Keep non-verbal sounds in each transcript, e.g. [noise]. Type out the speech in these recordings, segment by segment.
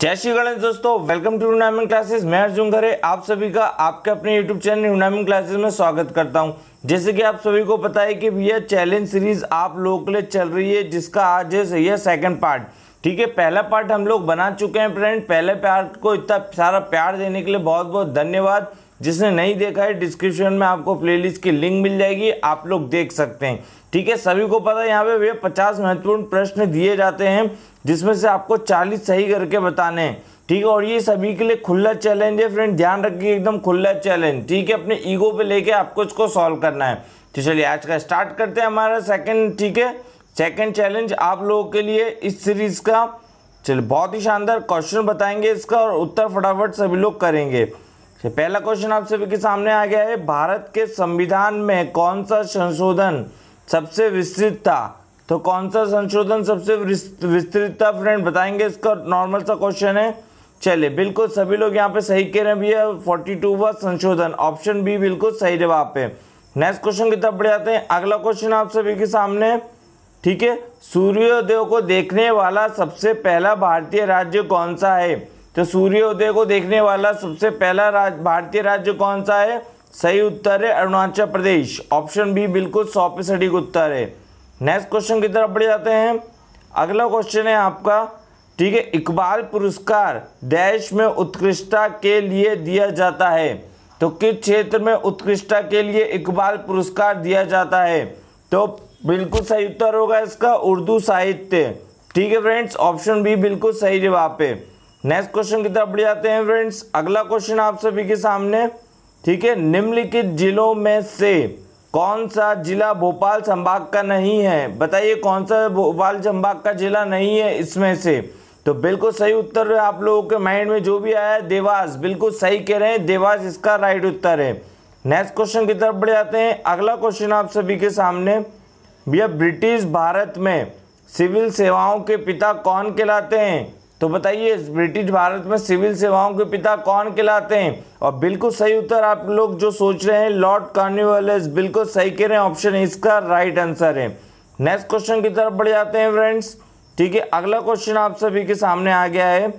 जय श्री गणेश दोस्तों welcome to tournament classes मैं अर्जुन घरे आप सभी का आपके अपने यूट्यूब चैनल टूर्नामेंट क्लासेस में स्वागत करता हूं जैसे कि आप सभी को पता है कि भैया चैलेंज सीरीज आप लोगों के लिए चल रही है जिसका आज है है सेकंड पार्ट ठीक है पहला पार्ट हम लोग बना चुके हैं फ्रेंड पहले पार्ट को इतना सारा प्यार देने के लिए बहुत बहुत धन्यवाद जिसने नहीं देखा है डिस्क्रिप्शन में आपको प्ले की लिंक मिल जाएगी आप लोग देख सकते हैं ठीक है सभी को पता है यहाँ पे वे पचास महत्वपूर्ण प्रश्न दिए जाते हैं जिसमें से आपको चालीस सही करके बताने हैं ठीक है और ये सभी के लिए खुला चैलेंज है फ्रेंड ध्यान रखिए एकदम खुला चैलेंज ठीक है अपने ईगो पे लेके आपको इसको सॉल्व करना है तो चलिए आज का स्टार्ट करते हैं हमारा सेकंड ठीक है सेकंड चैलेंज आप लोगों के लिए इस सीरीज का चलिए बहुत ही शानदार क्वेश्चन बताएंगे इसका और उत्तर फटाफट सभी लोग करेंगे पहला क्वेश्चन आप सभी के सामने आ गया है भारत के संविधान में कौन सा संशोधन सबसे विस्तृत था तो कौन सा संशोधन सबसे विस्तृत था फ्रेंड बताएंगे इसका नॉर्मल सा क्वेश्चन है चलिए बिल्कुल सभी लोग यहाँ पे सही कह रहे हैं भैया फोर्टी टू टूवा संशोधन ऑप्शन बी बिल्कुल सही जवाब पे नेक्स्ट क्वेश्चन की तरफ बढ़ जाते हैं अगला क्वेश्चन आप सभी के सामने ठीक है सूर्योदय को देखने वाला सबसे पहला भारतीय राज्य कौन सा है तो सूर्योदय को देखने वाला सबसे पहला राज भारतीय राज्य कौन सा है सही उत्तर है अरुणाचल प्रदेश ऑप्शन बी बिल्कुल सौ पे सटीक उत्तर है नेक्स्ट क्वेश्चन की तरफ बढ़ जाते हैं अगला क्वेश्चन है आपका ठीक है इकबाल पुरस्कार देश में उत्कृष्टता के लिए दिया जाता है तो किस क्षेत्र में उत्कृष्टता के लिए इकबाल पुरस्कार दिया जाता है तो बिल्कुल सही उत्तर होगा इसका उर्दू साहित्य ठीक है फ्रेंड्स ऑप्शन बी बिल्कुल सही जवाब पे नेक्स्ट क्वेश्चन की तरफ बढ़ जाते हैं फ्रेंड्स अगला क्वेश्चन आप सभी के सामने ठीक है निम्नलिखित जिलों में से कौन सा जिला भोपाल संभाग का नहीं है बताइए कौन सा भोपाल संभाग का जिला नहीं है इसमें से तो बिल्कुल सही उत्तर है आप लोगों के माइंड में जो भी आया है देवास बिल्कुल सही कह रहे हैं देवास इसका राइट उत्तर है नेक्स्ट क्वेश्चन की तरफ बढ़ जाते हैं अगला क्वेश्चन आप सभी के सामने भैया ब्रिटिश भारत में सिविल सेवाओं के पिता कौन कहलाते हैं तो बताइए ब्रिटिश भारत में सिविल सेवाओं के पिता कौन कहलाते हैं और बिल्कुल सही उत्तर आप लोग जो सोच रहे हैं लॉर्ड कार्निवल बिल्कुल सही कह रहे हैं ऑप्शन इसका राइट आंसर है नेक्स्ट क्वेश्चन की तरफ बढ़ जाते हैं फ्रेंड्स ठीक है अगला क्वेश्चन आप सभी के सामने आ गया है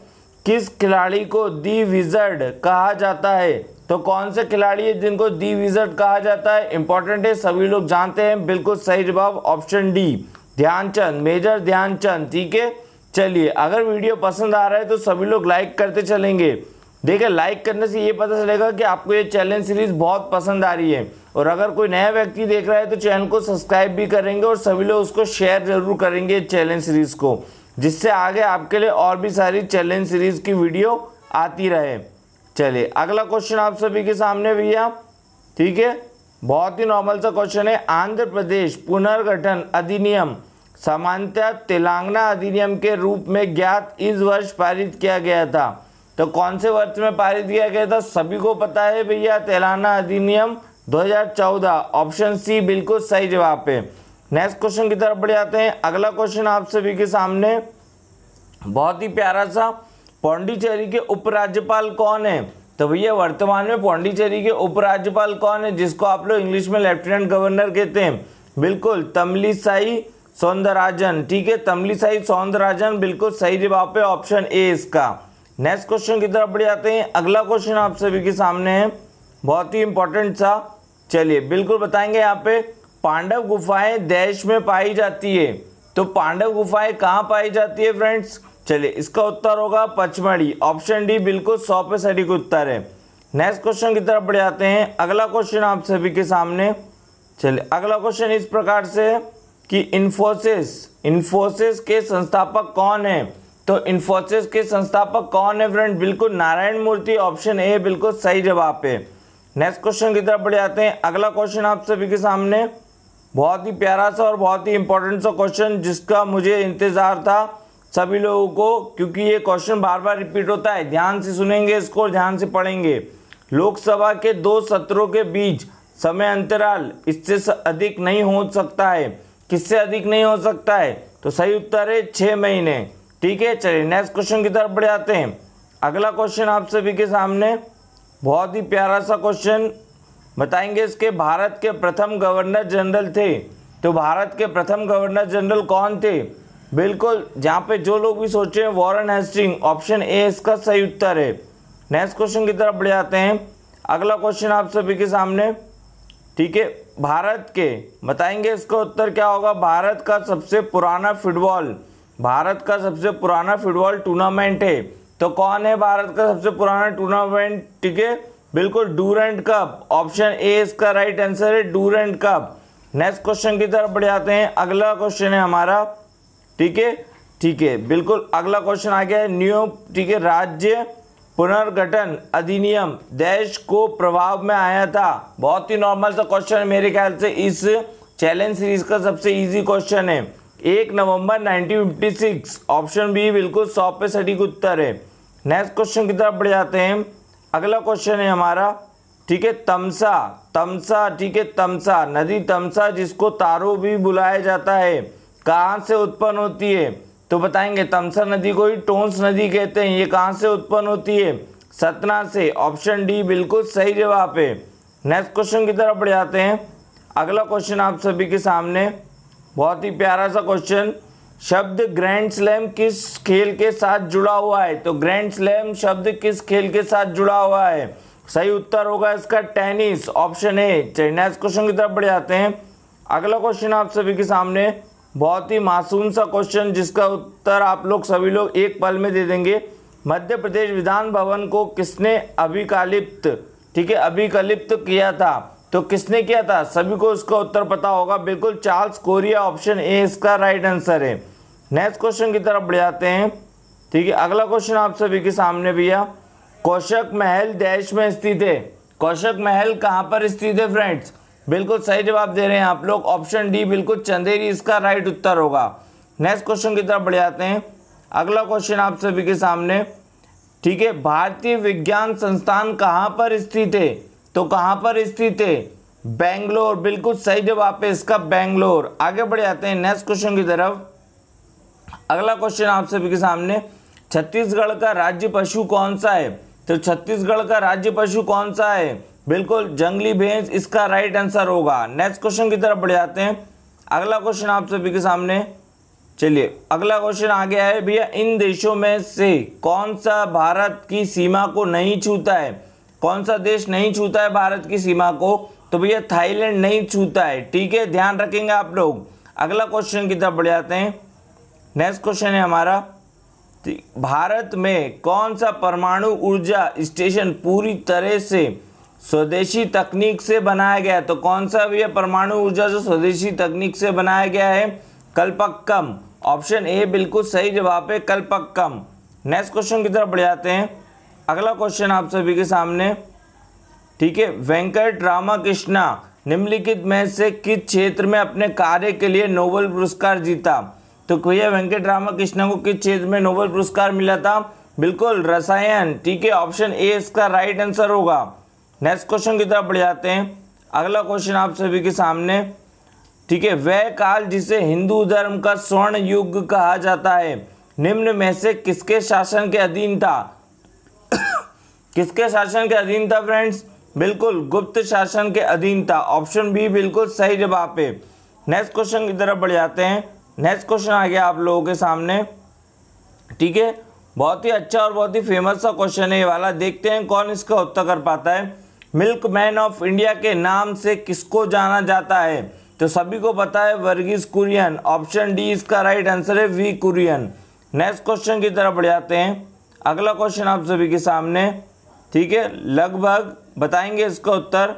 किस खिलाड़ी को दी विजर्ड कहा जाता है तो कौन से खिलाड़ी है जिनको दी विजर्ड कहा जाता है इंपॉर्टेंट है सभी लोग जानते हैं बिल्कुल सही जवाब option D Dhyanchand major Dhyanchand ठीक है चलिए अगर वीडियो पसंद आ रहा है तो सभी लोग लाइक करते चलेंगे देखिए लाइक करने से ये पता चलेगा कि आपको ये चैलेंज सीरीज बहुत पसंद आ रही है और अगर कोई नया व्यक्ति देख रहा है तो चैनल को सब्सक्राइब भी करेंगे और सभी लोग उसको शेयर जरूर करेंगे चैलेंज सीरीज को जिससे आगे आपके लिए और भी सारी चैलेंज सीरीज की वीडियो आती रहे चलिए अगला क्वेश्चन आप सभी के सामने भैया ठीक है बहुत ही नॉर्मल सा क्वेश्चन है आंध्र प्रदेश पुनर्गठन अधिनियम सामान्यतः तेलंगाना अधिनियम के रूप में ज्ञात इस वर्ष पारित किया गया था तो कौन से वर्ष में पारित किया गया था सभी को पता है भैया तेलंगाना अधिनियम 2014 ऑप्शन सी बिल्कुल सही जवाब पे नेक्स्ट क्वेश्चन की तरफ बढ़ जाते हैं अगला क्वेश्चन आप सभी के सामने बहुत ही प्यारा सा पौंडीचेरी के उपराज्यपाल कौन है तो भैया वर्तमान में पौंडीचेरी के उपराज्यपाल कौन है जिसको आप लोग इंग्लिश में लेफ्टिनेंट गवर्नर कहते हैं बिल्कुल तमली साई सौंदराजन ठीक है तमली साई सौंदराजन बिल्कुल सही जवाब है ऑप्शन ए इसका नेक्स्ट क्वेश्चन की तरफ बढ़ जाते हैं अगला क्वेश्चन आप सभी के सामने है बहुत ही इंपॉर्टेंट सा चलिए बिल्कुल बताएंगे यहाँ पे पांडव गुफाएं देश में पाई जाती है तो पांडव गुफाएं कहाँ पाई जाती है फ्रेंड्स चलिए इसका उत्तर होगा पचमढ़ी ऑप्शन डी बिल्कुल सौ पे सटीक उत्तर है नेक्स्ट क्वेश्चन की तरफ बढ़ जाते हैं अगला क्वेश्चन आप सभी के सामने चलिए अगला क्वेश्चन इस प्रकार से है कि इन्फोसिस इन्फोसिस के संस्थापक कौन है तो इन्फोसिस के संस्थापक कौन है फ्रेंड बिल्कुल नारायण मूर्ति ऑप्शन ए बिल्कुल सही जवाब है नेक्स्ट क्वेश्चन की तरफ बढ़ जाते हैं अगला क्वेश्चन आप सभी के सामने बहुत ही प्यारा सा और बहुत ही इंपॉर्टेंट सा क्वेश्चन जिसका मुझे इंतज़ार था सभी लोगों को क्योंकि ये क्वेश्चन बार बार रिपीट होता है ध्यान से सुनेंगे इसको और ध्यान से पढ़ेंगे लोकसभा के दो सत्रों के बीच समय अंतराल इससे अधिक नहीं हो सकता है किससे अधिक नहीं हो सकता है तो सही उत्तर है छः महीने ठीक है चलिए नेक्स्ट क्वेश्चन की तरफ बढ़ जाते हैं अगला क्वेश्चन आप सभी के सामने बहुत ही प्यारा सा क्वेश्चन बताएंगे इसके भारत के प्रथम गवर्नर जनरल थे तो भारत के प्रथम गवर्नर जनरल कौन थे बिल्कुल जहाँ पे जो लोग भी सोचे हैं वॉरन हेस्टिंग ऑप्शन ए इसका सही उत्तर है नेक्स्ट क्वेश्चन की तरफ बढ़ जाते हैं अगला क्वेश्चन आप सभी के सामने ठीक है भारत के बताएंगे इसका उत्तर क्या होगा भारत का सबसे पुराना फुटबॉल भारत का सबसे पुराना फुटबॉल टूर्नामेंट है तो कौन है भारत का सबसे पुराना टूर्नामेंट ठीक है बिल्कुल डूरेंट कप ऑप्शन ए इसका राइट आंसर है डूरेंट कप नेक्स्ट क्वेश्चन की तरफ बढ़ जाते हैं अगला क्वेश्चन है हमारा ठीक है ठीक है बिल्कुल अगला क्वेश्चन आ गया है न्यू ठीक है राज्य पुनर्गठन अधिनियम देश को प्रभाव में आया था बहुत ही नॉर्मल सा क्वेश्चन है मेरे ख्याल से इस चैलेंज सीरीज का सबसे इजी क्वेश्चन है एक नवंबर 1956 ऑप्शन बी बिल्कुल सौ पे सटीक उत्तर है नेक्स्ट क्वेश्चन की तरफ बढ़ जाते हैं अगला क्वेश्चन है हमारा ठीक है तमसा तमसा ठीक है तमसा नदी तमसा जिसको तारो भी बुलाया जाता है कहाँ से उत्पन्न होती है तो बताएंगे तमसा नदी को ही टोंस नदी कहते हैं ये कहाँ से उत्पन्न होती है सतना से ऑप्शन डी बिल्कुल सही जवाब है नेक्स्ट क्वेश्चन की तरफ बढ़ जाते हैं अगला क्वेश्चन आप सभी के सामने बहुत ही प्यारा सा क्वेश्चन शब्द ग्रैंड स्लैम किस खेल के साथ जुड़ा हुआ है तो ग्रैंड स्लैम शब्द किस खेल के साथ जुड़ा हुआ है सही उत्तर होगा इसका tennis option A next question की तरफ बढ़ जाते हैं अगला क्वेश्चन आप सभी के सामने बहुत ही मासूम सा क्वेश्चन जिसका उत्तर आप लोग सभी लोग एक पल में दे देंगे मध्य प्रदेश विधान भवन को किसने अभिकलिप्त ठीक है अभिकलिप्त किया था तो किसने किया था सभी को उसका उत्तर पता होगा बिल्कुल चार्ल्स कोरिया ऑप्शन ए इसका राइट आंसर है नेक्स्ट क्वेश्चन की तरफ बढ़ जाते हैं ठीक है अगला क्वेश्चन आप सभी के सामने भैया कौशक महल देश में स्थित है कौशक महल कहाँ पर स्थित है फ्रेंड्स बिल्कुल सही जवाब दे रहे हैं आप लोग ऑप्शन डी बिल्कुल चंदेरी इसका राइट उत्तर होगा नेक्स्ट क्वेश्चन की तरफ बढ़ जाते हैं अगला क्वेश्चन आप सभी के सामने ठीक है भारतीय विज्ञान संस्थान कहाँ पर स्थित है तो कहाँ पर स्थित है बेंगलोर बिल्कुल सही जवाब है इसका बेंगलोर आगे बढ़ जाते हैं नेक्स्ट क्वेश्चन की तरफ अगला क्वेश्चन आप सभी के सामने छत्तीसगढ़ का राज्य पशु कौन सा है तो छत्तीसगढ़ का राज्य पशु कौन सा है बिल्कुल जंगली भैंस इसका राइट आंसर होगा नेक्स्ट क्वेश्चन की तरफ बढ़ जाते हैं अगला क्वेश्चन आप सभी के सामने चलिए अगला क्वेश्चन आ गया है भैया इन देशों में से कौन सा भारत की सीमा को नहीं छूता है कौन सा देश नहीं छूता है भारत की सीमा को तो भैया थाईलैंड नहीं छूता है ठीक है ध्यान रखेंगे आप लोग अगला क्वेश्चन की तरफ बढ़ जाते हैं नेक्स्ट क्वेश्चन है हमारा भारत में कौन सा परमाणु ऊर्जा स्टेशन पूरी तरह से स्वदेशी तकनीक से बनाया गया तो कौन सा है परमाणु ऊर्जा जो स्वदेशी तकनीक से बनाया गया है कल्पक्कम ऑप्शन ए बिल्कुल सही जवाब है कल्पक्कम नेक्स्ट क्वेश्चन की तरफ बढ़ जाते हैं अगला क्वेश्चन आप सभी के सामने ठीक है वेंकट रामाकृष्णा निम्नलिखित में से किस क्षेत्र में अपने कार्य के लिए नोबल पुरस्कार जीता तो भैया वेंकट रामाकृष्णा को किस क्षेत्र में नोबल पुरस्कार मिला था बिल्कुल रसायन ठीक है ऑप्शन ए इसका राइट आंसर होगा नेक्स्ट क्वेश्चन की तरफ बढ़ जाते हैं अगला क्वेश्चन आप सभी के सामने ठीक है वह काल जिसे हिंदू धर्म का स्वर्ण युग कहा जाता है निम्न में से किसके शासन के अधीन था [coughs] किसके शासन के अधीन था फ्रेंड्स बिल्कुल गुप्त शासन के अधीन था ऑप्शन बी बिल्कुल सही जवाब पे नेक्स्ट क्वेश्चन की तरफ बढ़ जाते हैं नेक्स्ट क्वेश्चन आ गया आप लोगों के सामने ठीक है बहुत ही अच्छा और बहुत ही फेमस सा क्वेश्चन है ये वाला देखते हैं कौन इसका उत्तर कर पाता है मिल्क मैन ऑफ इंडिया के नाम से किसको जाना जाता है तो सभी को पता है वर्गीज कुरियन ऑप्शन डी इसका राइट आंसर है वी कुरियन नेक्स्ट क्वेश्चन की तरफ बढ़ जाते हैं अगला क्वेश्चन आप सभी के सामने ठीक है लगभग बताएंगे इसका उत्तर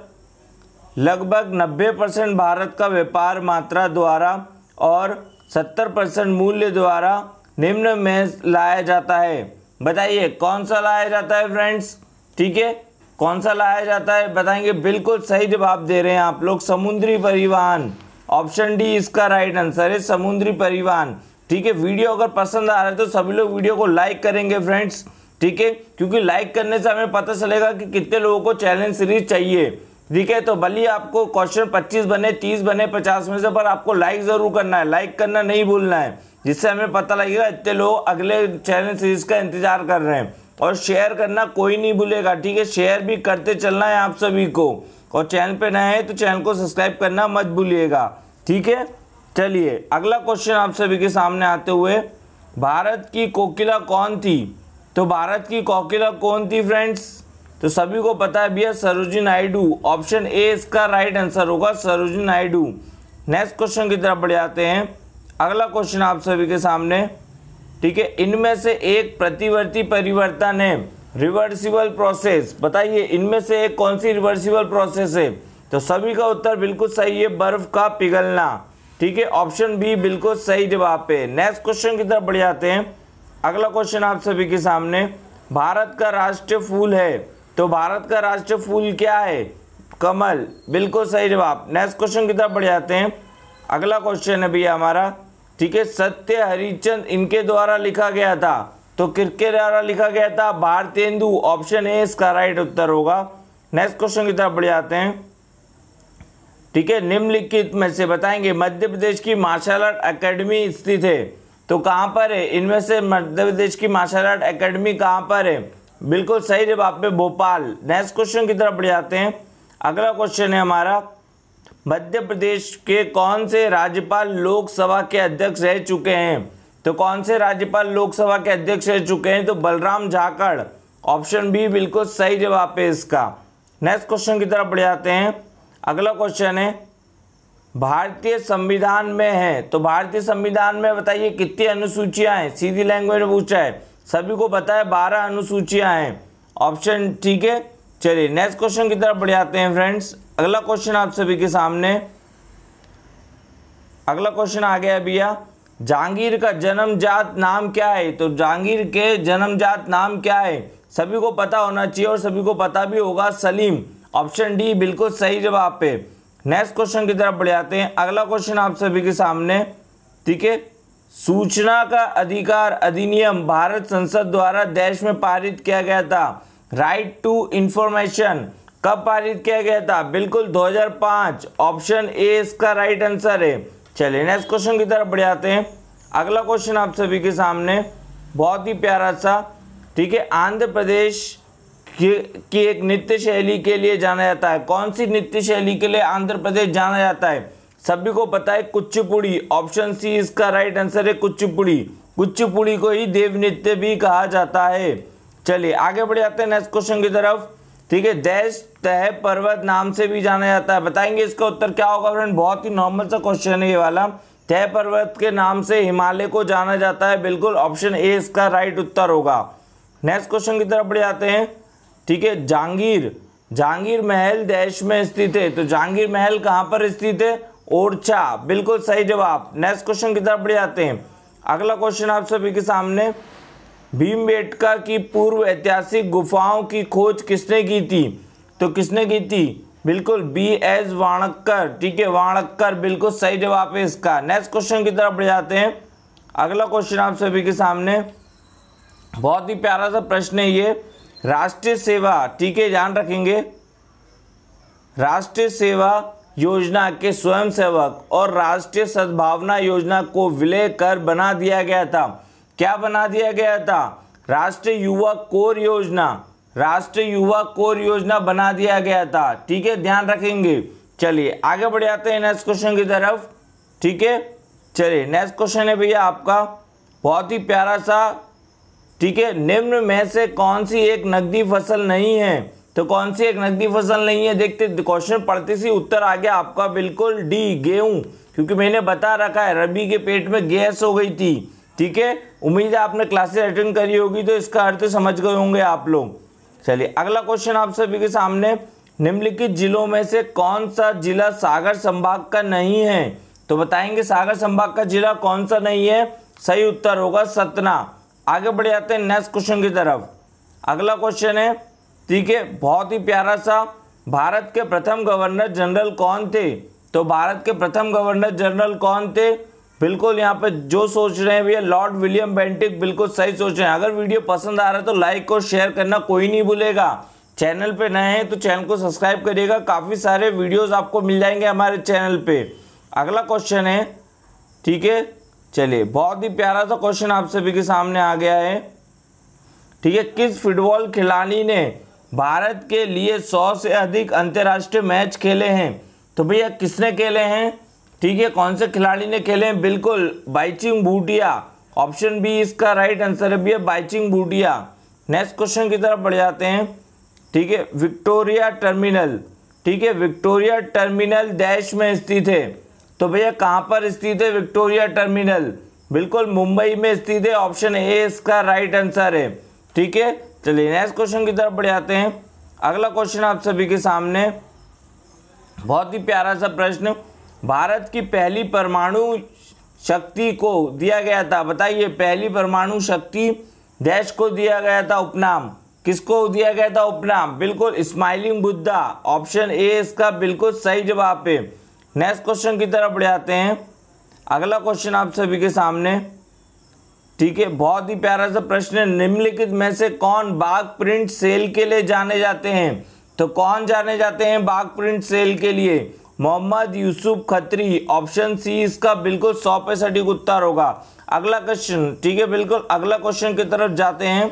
लगभग 90 परसेंट भारत का व्यापार मात्रा द्वारा और 70 परसेंट मूल्य द्वारा निम्न में लाया जाता है बताइए कौन सा लाया जाता है फ्रेंड्स ठीक है कौन सा लाया जाता है बताएंगे बिल्कुल सही जवाब दे रहे हैं आप लोग समुद्री परिवहन ऑप्शन डी इसका राइट आंसर है समुद्री परिवहन ठीक है वीडियो अगर पसंद आ रहा है तो सभी लोग वीडियो को लाइक करेंगे फ्रेंड्स ठीक है क्योंकि लाइक करने से हमें पता चलेगा कि कितने लोगों को चैलेंज सीरीज चाहिए ठीक है तो भले आपको क्वेश्चन 25 बने 30 बने 50 में से पर आपको लाइक ज़रूर करना है लाइक करना नहीं भूलना है जिससे हमें पता लगेगा इतने लोग अगले चैलेंज सीरीज का इंतजार कर रहे हैं और शेयर करना कोई नहीं भूलेगा ठीक है शेयर भी करते चलना है आप सभी को और चैनल पे नए हैं तो चैनल को सब्सक्राइब करना मत भूलिएगा ठीक है चलिए अगला क्वेश्चन आप सभी के सामने आते हुए भारत की कोकिला कौन थी तो भारत की कोकिला कौन थी फ्रेंड्स तो सभी को पता है भैया सरोजी नायडू ऑप्शन ए इसका राइट आंसर होगा सरोजी नायडू नेक्स्ट क्वेश्चन की तरफ बढ़ जाते हैं अगला क्वेश्चन आप सभी के सामने ठीक है इनमें से एक प्रतिवर्ती परिवर्तन है रिवर्सिबल प्रोसेस बताइए इनमें से एक कौन सी रिवर्सिबल प्रोसेस है तो सभी का उत्तर बिल्कुल सही है बर्फ का पिघलना ठीक है ऑप्शन बी बिल्कुल सही जवाब पे नेक्स्ट क्वेश्चन की तरफ बढ़ जाते हैं अगला क्वेश्चन आप सभी के सामने भारत का राष्ट्रीय फूल है तो भारत का राष्ट्रीय फूल क्या है कमल बिल्कुल सही जवाब नेक्स्ट क्वेश्चन की तरफ बढ़ जाते हैं अगला क्वेश्चन है भैया हमारा ठीक है सत्य हरिचंद इनके द्वारा लिखा गया था तो किरके द्वारा लिखा गया था भारतेंदु ऑप्शन ए इसका राइट उत्तर होगा नेक्स्ट क्वेश्चन की तरफ बढ़ जाते हैं ठीक है निम्नलिखित में से बताएंगे मध्य प्रदेश की मार्शल आर्ट अकेडमी स्थित है तो कहाँ पर है इनमें से मध्य प्रदेश की मार्शल आर्ट अकेडमी कहाँ पर है बिल्कुल सही जवाब पे भोपाल नेक्स्ट क्वेश्चन की तरफ बढ़ जाते हैं अगला क्वेश्चन है हमारा मध्य प्रदेश के कौन से राज्यपाल लोकसभा के अध्यक्ष रह चुके हैं तो कौन से राज्यपाल लोकसभा के अध्यक्ष रह चुके हैं तो बलराम झाकड़ ऑप्शन बी बिल्कुल सही जवाब है इसका नेक्स्ट क्वेश्चन की तरफ बढ़ जाते हैं अगला क्वेश्चन है भारतीय संविधान में है तो भारतीय संविधान में बताइए कितनी अनुसूचियां हैं सीधी लैंग्वेज में पूछा है सभी को है बारह अनुसूचियां हैं ऑप्शन ठीक है चलिए नेक्स्ट क्वेश्चन की तरफ बढ़ जाते हैं फ्रेंड्स अगला क्वेश्चन आप सभी के सामने अगला क्वेश्चन आ गया भैया जहांगीर का जन्मजात नाम क्या है तो जहांगीर के जन्मजात नाम क्या है सभी को पता होना चाहिए और सभी को पता भी होगा सलीम ऑप्शन डी बिल्कुल सही जवाब पे नेक्स्ट क्वेश्चन की तरफ बढ़ जाते हैं अगला क्वेश्चन आप सभी के सामने ठीक है सूचना का अधिकार अधिनियम भारत संसद द्वारा देश में पारित किया गया था राइट टू इंफॉर्मेशन कब पारित किया गया था बिल्कुल 2005 ऑप्शन ए इसका राइट आंसर है चलिए नेक्स्ट क्वेश्चन की तरफ बढ़ जाते हैं अगला क्वेश्चन आप सभी के सामने बहुत ही प्यारा सा ठीक है आंध्र प्रदेश की, एक नृत्य शैली के लिए जाना जाता है कौन सी नृत्य शैली के लिए आंध्र प्रदेश जाना जाता है सभी को पता है कुचिपुड़ी ऑप्शन सी इसका राइट आंसर है कुचिपुड़ी कुचिपुड़ी को ही देव नृत्य भी कहा जाता है चलिए आगे बढ़ जाते हैं नेक्स्ट क्वेश्चन की तरफ ठीक है देश तह पर्वत नाम से भी जाना जाता है बताएंगे इसका उत्तर क्या होगा फ्रेंड बहुत ही नॉर्मल सा क्वेश्चन है ये वाला तह पर्वत के नाम से हिमालय को जाना जाता है बिल्कुल ऑप्शन ए इसका राइट उत्तर होगा नेक्स्ट क्वेश्चन की तरफ बढ़ जाते हैं ठीक है जहांगीर जहांगीर महल देश में स्थित है तो जहांगीर महल कहाँ पर स्थित है ओरछा बिल्कुल सही जवाब नेक्स्ट क्वेश्चन की तरफ बढ़ जाते हैं अगला क्वेश्चन आप सभी के सामने भीमबेटका की पूर्व ऐतिहासिक गुफाओं की खोज किसने की थी तो किसने की थी बिल्कुल बी एस वाणक्कर ठीक है वाणक्कर बिल्कुल सही जवाब है इसका नेक्स्ट क्वेश्चन की तरफ बढ़ जाते हैं अगला क्वेश्चन आप सभी के सामने बहुत ही प्यारा सा प्रश्न है ये राष्ट्रीय सेवा ठीक है ध्यान रखेंगे राष्ट्रीय सेवा योजना के स्वयंसेवक और राष्ट्रीय सद्भावना योजना को विलय कर बना दिया गया था क्या बना दिया गया था राष्ट्रीय युवा कोर योजना राष्ट्रीय युवा कोर योजना बना दिया गया था ठीक है ध्यान रखेंगे चलिए आगे बढ़ जाते हैं नेक्स्ट क्वेश्चन की तरफ ठीक है चलिए नेक्स्ट क्वेश्चन है भैया आपका बहुत ही प्यारा सा ठीक है निम्न में से कौन सी एक नकदी फसल नहीं है तो कौन सी एक नकदी फसल नहीं है देखते क्वेश्चन पढ़ते सी उत्तर आ गया आपका बिल्कुल डी गेहूं क्योंकि मैंने बता रखा है रबी के पेट में गैस हो गई थी ठीक है उम्मीद है आपने क्लासेस अटेंड करी होगी तो इसका अर्थ समझ गए होंगे आप लोग चलिए अगला क्वेश्चन आप सभी के सामने निम्नलिखित जिलों में से कौन सा जिला सागर संभाग का नहीं है तो बताएंगे सागर संभाग का जिला कौन सा नहीं है सही उत्तर होगा सतना आगे बढ़ जाते हैं नेक्स्ट क्वेश्चन की तरफ अगला क्वेश्चन है ठीक है बहुत ही प्यारा सा भारत के प्रथम गवर्नर जनरल कौन थे तो भारत के प्रथम गवर्नर जनरल कौन थे बिल्कुल यहाँ पे जो सोच रहे हैं भैया लॉर्ड विलियम बेंटिक बिल्कुल सही सोच रहे हैं अगर वीडियो पसंद आ रहा है तो लाइक और शेयर करना कोई नहीं भूलेगा चैनल पे नए हैं तो चैनल को सब्सक्राइब करिएगा काफ़ी सारे वीडियोस आपको मिल जाएंगे हमारे चैनल पे अगला क्वेश्चन है ठीक है चलिए बहुत ही प्यारा सा क्वेश्चन आप सभी के सामने आ गया है ठीक है किस फुटबॉल खिलाड़ी ने भारत के लिए सौ से अधिक अंतर्राष्ट्रीय मैच खेले हैं तो भैया किसने खेले हैं ठीक है कौन से खिलाड़ी ने खेले हैं बिल्कुल बाइचिंग बूटिया ऑप्शन बी इसका राइट आंसर है बाइचिंग बूटिया नेक्स्ट क्वेश्चन की तरफ बढ़ जाते हैं ठीक है विक्टोरिया टर्मिनल ठीक है विक्टोरिया टर्मिनल डैश में स्थित है तो भैया कहाँ पर स्थित है विक्टोरिया टर्मिनल बिल्कुल मुंबई में स्थित है ऑप्शन ए इसका राइट आंसर है ठीक है चलिए नेक्स्ट क्वेश्चन की तरफ बढ़ जाते हैं अगला क्वेश्चन आप सभी के सामने बहुत ही प्यारा सा प्रश्न भारत की पहली परमाणु शक्ति को दिया गया था बताइए पहली परमाणु शक्ति देश को दिया गया था उपनाम किसको दिया गया था उपनाम बिल्कुल स्माइलिंग बुद्धा ऑप्शन ए इसका बिल्कुल सही जवाब है नेक्स्ट क्वेश्चन की तरफ बढ़ जाते हैं अगला क्वेश्चन आप सभी के सामने ठीक है बहुत ही प्यारा सा प्रश्न है निम्नलिखित में से कौन बाघ प्रिंट सेल के लिए जाने जाते हैं तो कौन जाने जाते हैं बाघ प्रिंट सेल के लिए मोहम्मद यूसुफ खत्री ऑप्शन सी इसका बिल्कुल सौ पे सटीक उत्तर होगा अगला क्वेश्चन ठीक है बिल्कुल अगला क्वेश्चन की तरफ जाते हैं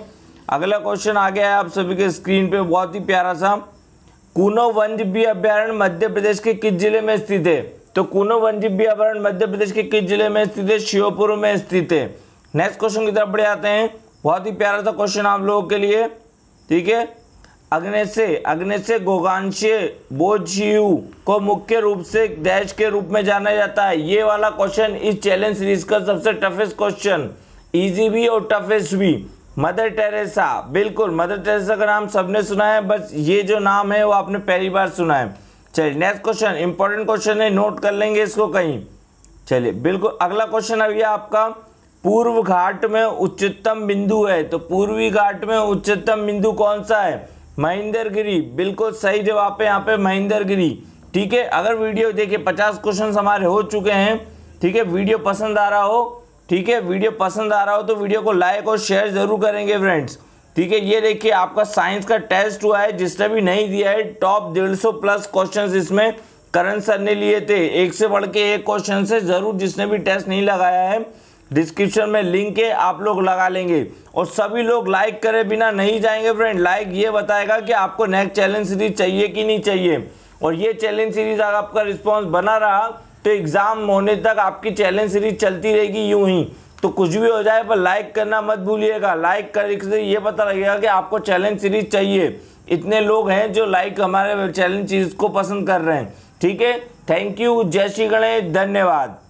अगला क्वेश्चन आ गया है आप सभी के स्क्रीन पे बहुत ही प्यारा सा कूनो वन्यजीवी अभ्यारण्य मध्य प्रदेश के किस जिले में स्थित है तो कूनो वन्यजीवी अभ्यारण्य मध्य प्रदेश के किस जिले में स्थित है श्योपुर में स्थित है नेक्स्ट क्वेश्चन की तरफ बढ़े आते हैं बहुत ही प्यारा सा क्वेश्चन आप लोगों के लिए ठीक है अग्नि से अग्नि से गोगांशीय बोझीव को मुख्य रूप से देश के रूप में जाना जाता है ये वाला क्वेश्चन इस चैलेंज सीरीज का सबसे टफेस्ट क्वेश्चन इजी भी और टफेस्ट भी मदर टेरेसा बिल्कुल मदर टेरेसा का नाम सबने सुना है बस ये जो नाम है वो आपने पहली बार सुना है चलिए नेक्स्ट क्वेश्चन इंपॉर्टेंट क्वेश्चन है नोट कर लेंगे इसको कहीं चलिए बिल्कुल अगला क्वेश्चन अभी आपका पूर्व घाट में उच्चतम बिंदु है तो पूर्वी घाट में उच्चतम बिंदु कौन सा है गिरी बिल्कुल सही जवाब है यहाँ पे गिरी ठीक है अगर वीडियो देखिए पचास क्वेश्चन हमारे हो चुके हैं ठीक है वीडियो पसंद आ रहा हो ठीक है वीडियो पसंद आ रहा हो तो वीडियो को लाइक और शेयर जरूर करेंगे फ्रेंड्स ठीक है ये देखिए आपका साइंस का टेस्ट हुआ है जिसने भी नहीं दिया है टॉप डेढ़ सौ प्लस क्वेश्चन इसमें करण सर ने लिए थे एक से बढ़ के एक क्वेश्चन से जरूर जिसने भी टेस्ट नहीं लगाया है डिस्क्रिप्शन में लिंक है आप लोग लगा लेंगे और सभी लोग लाइक करे बिना नहीं जाएंगे फ्रेंड लाइक ये बताएगा कि आपको नेक्स्ट चैलेंज सीरीज चाहिए कि नहीं चाहिए और ये चैलेंज सीरीज अगर आपका रिस्पॉन्स बना रहा तो एग्ज़ाम होने तक आपकी चैलेंज सीरीज चलती रहेगी यूं ही तो कुछ भी हो जाए पर लाइक करना मत भूलिएगा लाइक कर ये पता लगेगा कि आपको चैलेंज सीरीज चाहिए इतने लोग हैं जो लाइक हमारे चैलेंज सीरीज को पसंद कर रहे हैं ठीक है थैंक यू जय श्री गणेश धन्यवाद